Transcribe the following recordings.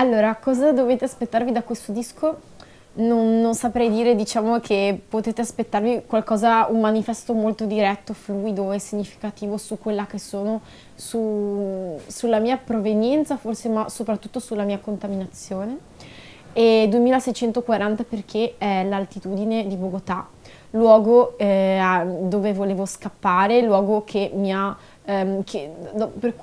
Allora, cosa dovete aspettarvi da questo disco? Non, non, saprei dire, diciamo che potete aspettarvi qualcosa, un manifesto molto diretto, fluido e significativo su quella che sono, su, sulla mia provenienza forse, ma soprattutto sulla mia contaminazione. E 2640 perché è l'altitudine di Bogotà, luogo eh, dove volevo scappare, luogo che mi ha ehm, che,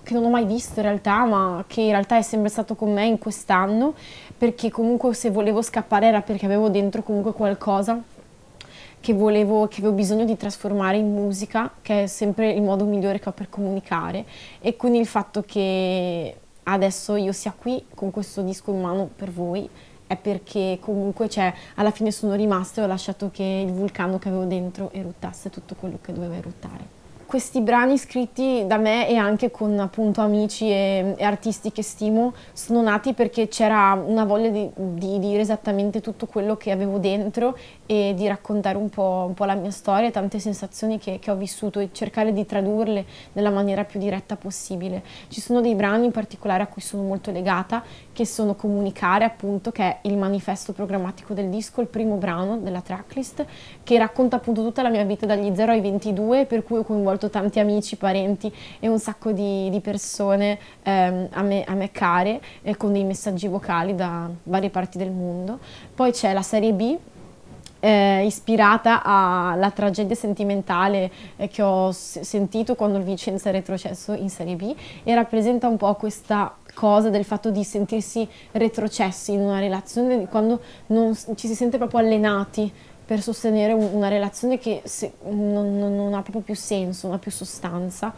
che, non ho mai visto in realtà, ma che in realtà è sempre stato con me in quest'anno, perché comunque se volevo scappare era perché avevo dentro comunque qualcosa che, volevo, che avevo bisogno di trasformare in musica, che è sempre il modo migliore che ho per comunicare, e quindi il fatto che adesso io sia qui con questo disco in mano per voi è perché comunque cioè, alla fine sono rimasta e ho lasciato che il vulcano che avevo dentro eruttasse tutto quello che doveva eruttare questi brani scritti da me e anche con appunto amici e, e artisti che stimo sono nati perché c'era una voglia di, di, dire esattamente tutto quello che avevo dentro e di raccontare un po', un po la mia storia e tante sensazioni che, che, ho vissuto e cercare di tradurle nella maniera più diretta possibile. Ci sono dei brani in particolare a cui sono molto legata che sono Comunicare appunto che è il manifesto programmatico del disco, il primo brano della tracklist che racconta appunto tutta la mia vita dagli 0 ai 22 per cui ho coinvolto coinvolto tanti amici, parenti e un sacco di, di persone ehm, a, me, a, me, care eh, con dei messaggi vocali da varie parti del mondo. Poi c'è la serie B eh, ispirata alla tragedia sentimentale eh, che ho sentito quando il Vicenza è retrocesso in Serie B e rappresenta un po' questa cosa del fatto di sentirsi retrocessi in una relazione quando non, ci si sente proprio allenati per sostenere una relazione che non, non, non, ha proprio più senso, non ha più sostanza.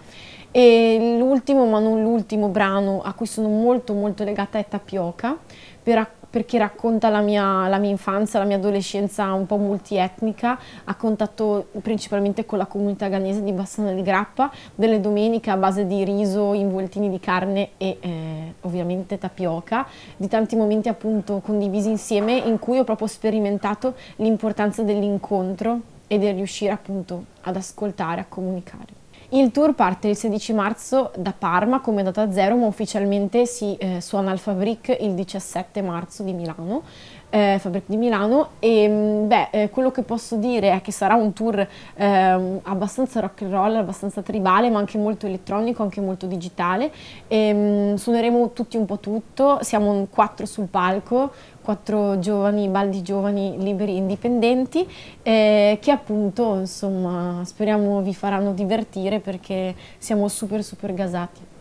E l'ultimo, ma non l'ultimo brano a cui sono molto molto legata è Tapioca, per, perché racconta la mia, la mia, infanzia, la mia adolescenza un po' multietnica, a contatto principalmente con la comunità ghanese di Bassano di Grappa, delle domeniche a base di riso, involtini di carne e eh, ovviamente tapioca, di tanti momenti appunto condivisi insieme in cui ho proprio sperimentato l'importanza dell'incontro e del riuscire appunto ad ascoltare, a comunicare. Il tour parte il 16 marzo da Parma come data zero, ma ufficialmente si eh, suona al Fabric il 17 marzo di Milano eh, Fabric di Milano e mm, beh, eh, quello che posso dire è che sarà un tour eh, abbastanza rock and roll, abbastanza tribale, ma anche molto elettronico, anche molto digitale. E, mh, mm, suoneremo tutti un po' tutto, siamo quattro sul palco, quattro giovani, baldi giovani, liberi, indipendenti, eh, che appunto, insomma, speriamo vi faranno divertire perché siamo super super gasati.